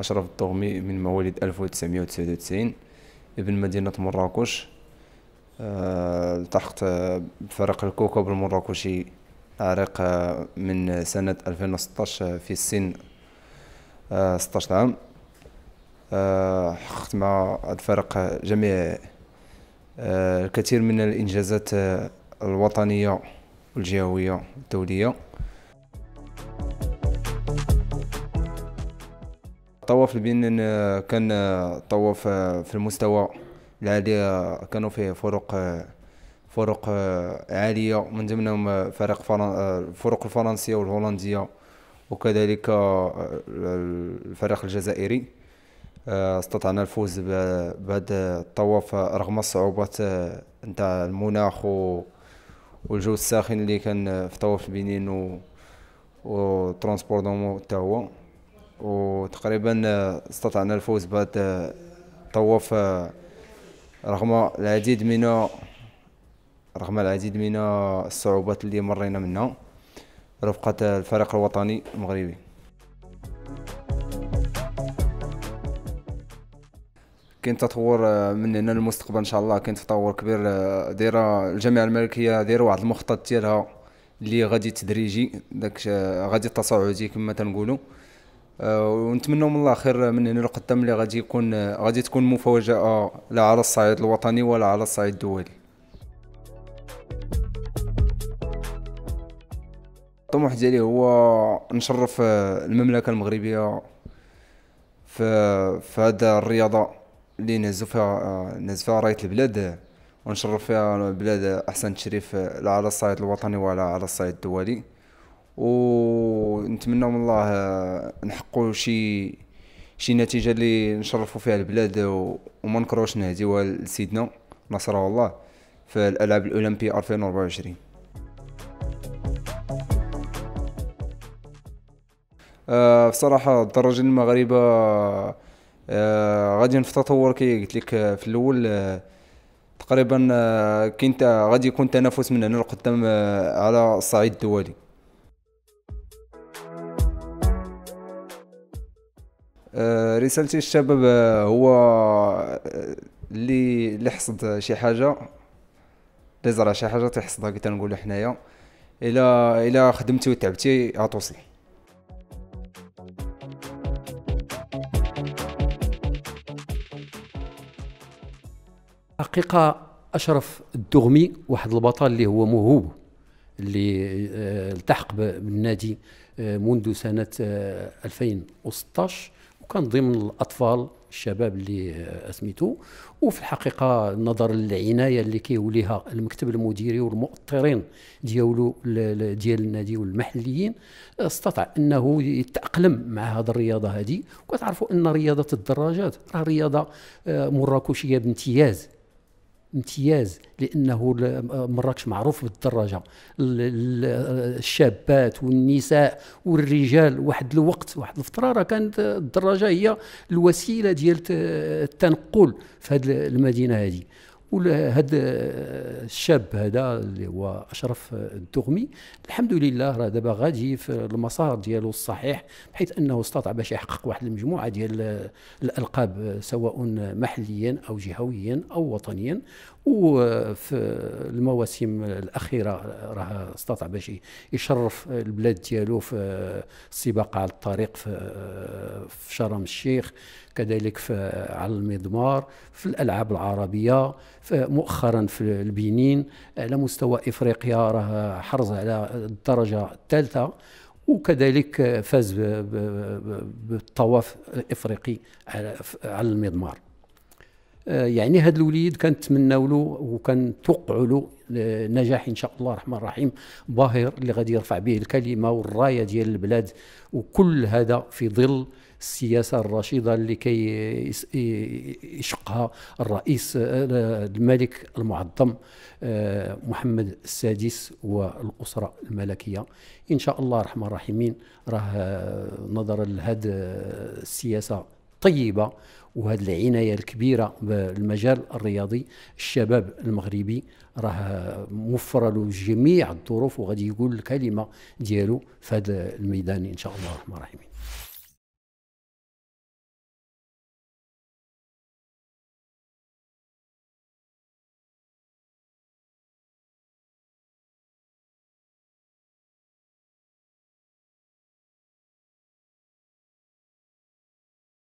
أشرف الطغمي من مواليد 1999 ابن مدينة مراكش آه، التحقت بفريق الكوكب المراكشي عريق آه، من سنة 2016 في السن 16 آه، عام حققت مع الفريق جميع الكثير من الإنجازات الوطنية والجهوية والدولية طواف في البين كان طواف في المستوى العالي كانوا فيه فرق فرق عاليه من ضمنهم فريق الفرق الفرنسيه والهولنديه وكذلك الفريق الجزائري استطعنا الفوز بعد الطواف رغم الصعوبات نتاع المناخ والجو الساخن اللي كان في طواف البنين و ترونسبور دومو تا هو وتقريبا آه، استطعنا الفوز بعد الطواف آه، آه، رغم العديد من رغم العديد من الصعوبات اللي مرينا منها رفقة الفريق الوطني المغربي كاين تطور من هنا للمستقبل ان شاء الله كاين تطور كبير دايره الجامعه الملكيه دايره واحد المخطط ديالها اللي غادي تدريجي داك غادي تصاعدي كما تنقولوا ونتمنوا من الله خير من هنا لقدام اللي غادي يكون غادي تكون مفاجاه لا على الصعيد الوطني ولا على الصعيد الدولي الطموح ديالي هو نشرف آه، المملكه المغربيه في في هذا الرياضه اللي نهزو فيها آه، نهز فيها رايه البلاد ونشرف فيها البلاد احسن تشريف لا على الصعيد الوطني ولا على الصعيد الدولي ونتمنى من الله نحقوا شي شي نتيجه اللي نشرفوا فيها البلاد وما نكروش نهديوها لسيدنا نصره الله في الالعاب الاولمبيه 2024 أه بصراحه الدرجة المغربة أه غادي في تطور كي قلت لك آه، في الاول أه تقريبا آه، كنت آه، غادي يكون تنافس من هنا لقدام على الصعيد الدولي آه، رسالتي للشباب آه، هو آه، اللي اللي حصد شي حاجه اللي زرع شي حاجه تيحصدها كي تنقولوا حنايا الى الى خدمتي وتعبتي غتوصلي حقيقه اشرف الدغمي واحد البطل اللي هو موهوب اللي التحق بالنادي منذ سنه 2016 وكان ضمن الاطفال الشباب اللي اسميتو آه، وفي الحقيقه نظر للعنايه اللي كيوليها المكتب المديري والمؤطرين ديالو ديال النادي والمحليين آه، استطاع انه يتاقلم مع هذه الرياضه هذه وكتعرفوا ان رياضه الدراجات راه رياضه آه، مراكشيه بامتياز امتياز لانه مراكش معروف بالدراجه الشابات والنساء والرجال واحد الوقت واحد الفتره راه كانت الدراجه هي الوسيله ديال التنقل في هذه المدينه هذه وهذا الشاب هذا اللي هو اشرف الدغمي الحمد لله راه دابا غادي في المسار ديالو الصحيح بحيث انه استطاع باش يحقق واحد المجموعه ديال الالقاب سواء محليا او جهويا او وطنيا وفي المواسم الاخيره راه استطاع باش يشرف البلاد ديالو في السباق على الطريق في شرم الشيخ كذلك في على المضمار في الالعاب العربيه في مؤخرا في البنين على مستوى افريقيا راه حرز على الدرجه الثالثه وكذلك فاز بالطواف الافريقي على المضمار آه، يعني هذا الوليد كنتمناو له وكنتوقعوا له نجاح ان شاء الله الرحمن الرحيم باهر اللي غادي يرفع به الكلمه والرايه ديال البلاد وكل هذا في ظل السياسه الرشيده اللي كي يشقها الرئيس آه، الملك المعظم آه، محمد السادس والاسره الملكيه ان شاء الله الرحمن الرحيمين راه نظرا لهذه السياسه الطيبه وهذه العنايه الكبيره بالمجال الرياضي الشباب المغربي راه موفر له جميع الظروف وغادي يقول الكلمه ديالو في هذا الميدان ان شاء الله الرحمن الرحيم